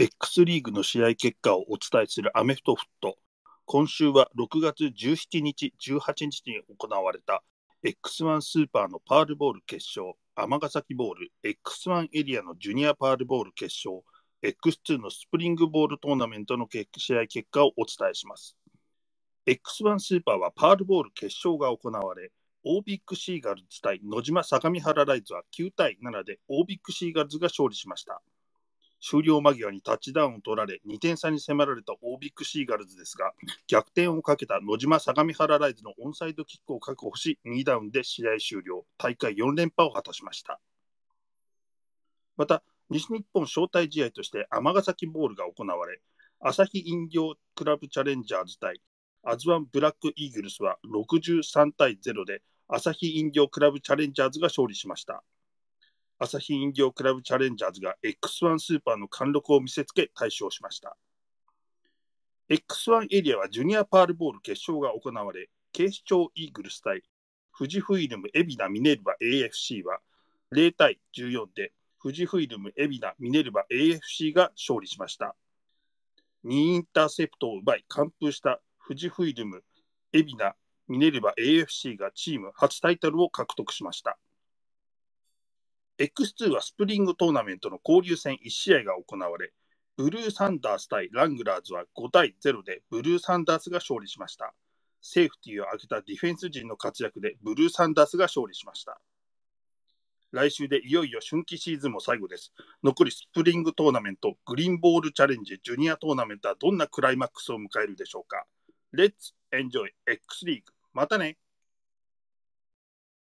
X リーグの試合結果をお伝えするアメフトフット。今週は6月17日、18日に行われた X1 スーパーのパールボール決勝、尼崎ボール、X1 エリアのジュニアパールボール決勝、X2 のスプリングボールトーナメントの試合結果をお伝えします。X1 スーパーはパールボール決勝が行われ、オービックシーガルズ対野島相模原ライズは9対7でオービックシーガルズが勝利しました。終了間際にタッチダウンを取られ、2点差に迫られたオービックシーガルズですが、逆転をかけた野島相模原ライズのオンサイドキックを確保し、2ダウンで試合終了、大会4連覇を果たしました。また、西日本招待試合として尼崎ボールが行われ、朝日飲料クラブチャレンジャーズ対アズワンブラックイーグルスは63対0で、朝日飲料クラブチャレンジャーズが勝利しました。朝日飲料クラブチャレンジャーズが X1 スーパーの貫禄を見せつけ大勝しました。X1 エリアはジュニアパールボール決勝が行われ、警視庁イーグルス対富士フイルム海老名ミネルバ AFC は0対14で富士フイルム海老名ミネルバ AFC が勝利しました。2インターセプトを奪い完封した富士フイルム海老名ミネルバ AFC がチーム初タイトルを獲得しました。X2 はスプリングトーナメントの交流戦1試合が行われ、ブルーサンダース対ラングラーズは5対0でブルーサンダースが勝利しました。セーフティーを開けたディフェンス陣の活躍でブルーサンダースが勝利しました。来週でいよいよ春季シーズンも最後です。残りスプリングトーナメント、グリーンボールチャレンジジュニアトーナメントはどんなクライマックスを迎えるでしょうか。レッツエンジョイ X リーグ。またね。